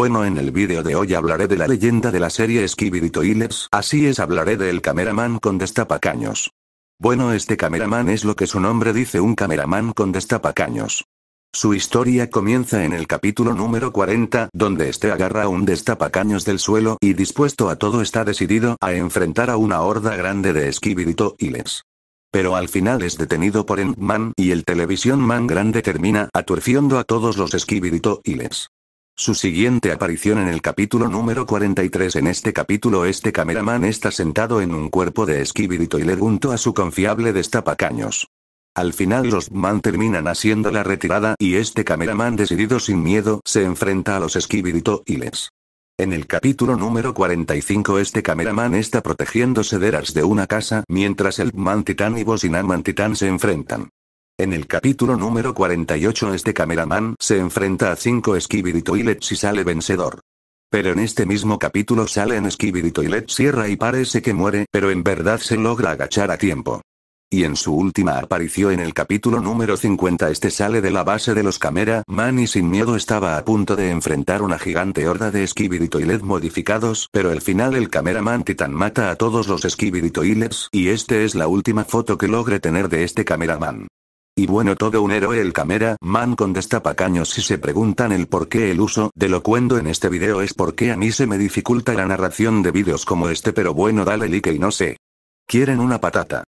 Bueno en el vídeo de hoy hablaré de la leyenda de la serie Skibidi Toilets, así es hablaré del cameraman con destapacaños. Bueno este cameraman es lo que su nombre dice un cameraman con destapacaños. Su historia comienza en el capítulo número 40, donde este agarra un destapacaños del suelo y dispuesto a todo está decidido a enfrentar a una horda grande de Skibidi Toilets. Pero al final es detenido por Endman y el Televisión Man grande termina aturfiando a todos los Skibidi Toilets. Su siguiente aparición en el capítulo número 43 en este capítulo este cameraman está sentado en un cuerpo de esquibirito y le junto a su confiable destapacaños. Al final los man terminan haciendo la retirada y este cameraman decidido sin miedo se enfrenta a los esquibirito y les. En el capítulo número 45 este cameraman está de sederas de una casa mientras el man titán y Bosinan man titán se enfrentan. En el capítulo número 48 este cameraman se enfrenta a 5 Skibidi y sale vencedor. Pero en este mismo capítulo sale Skibidi Toilet cierra y parece que muere, pero en verdad se logra agachar a tiempo. Y en su última aparición en el capítulo número 50 este sale de la base de los cameraman y sin miedo estaba a punto de enfrentar una gigante horda de Skibidi Toilet modificados, pero al final el cameraman titán mata a todos los Skibidi y esta es la última foto que logre tener de este cameraman. Y bueno todo un héroe el camera man con destapacaños si se preguntan el por qué el uso de locuendo en este video es porque a mí se me dificulta la narración de videos como este pero bueno dale like y no sé. Quieren una patata.